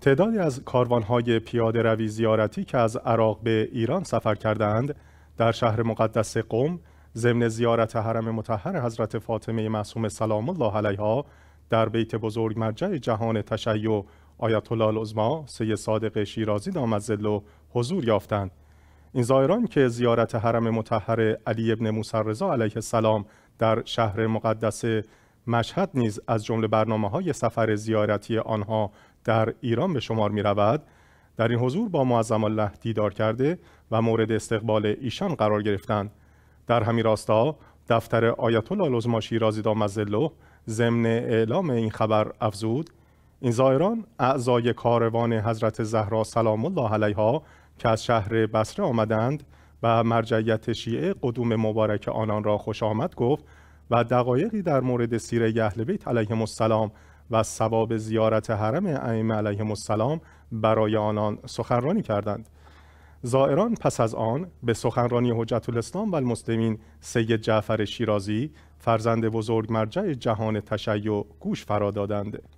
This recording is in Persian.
تعدادی از کاروانهای پیاده روی زیارتی که از عراق به ایران سفر کردهاند در شهر مقدس قوم ضمن زیارت حرم مطهر حضرت فاطمه معصوم سلام الله علیها در بیت بزرگ مرجع جهان تشیع آیت الله العظما سید صادق شیرازی دامت حضور یافتند این زائران که زیارت حرم مطهر علی ابن موسی رضا علیه السلام در شهر مقدس مشهد نیز از جمله برنامه های سفر زیارتی آنها در ایران به شمار می رود در این حضور با معظم الله دیدار کرده و مورد استقبال ایشان قرار گرفتند در همین راستا دفتر آیت الله العظما شیرازی دامزلو ضمن اعلام این خبر افزود این زائران اعضای کاروان حضرت زهرا سلام الله علیها که از شهر بصره آمدند و مرجعیت شیعه قدوم مبارک آنان را خوش آمد گفت و دقایقی در مورد سیره اهل بیت علیهم السلام و ثواب زیارت حرم ائمه علیه السلام برای آنان سخنرانی کردند زائران پس از آن به سخنرانی حجت الاسلام و المسلمین سید جعفر شیرازی فرزند بزرگ مرجع جهان تشیع گوش فرا دادند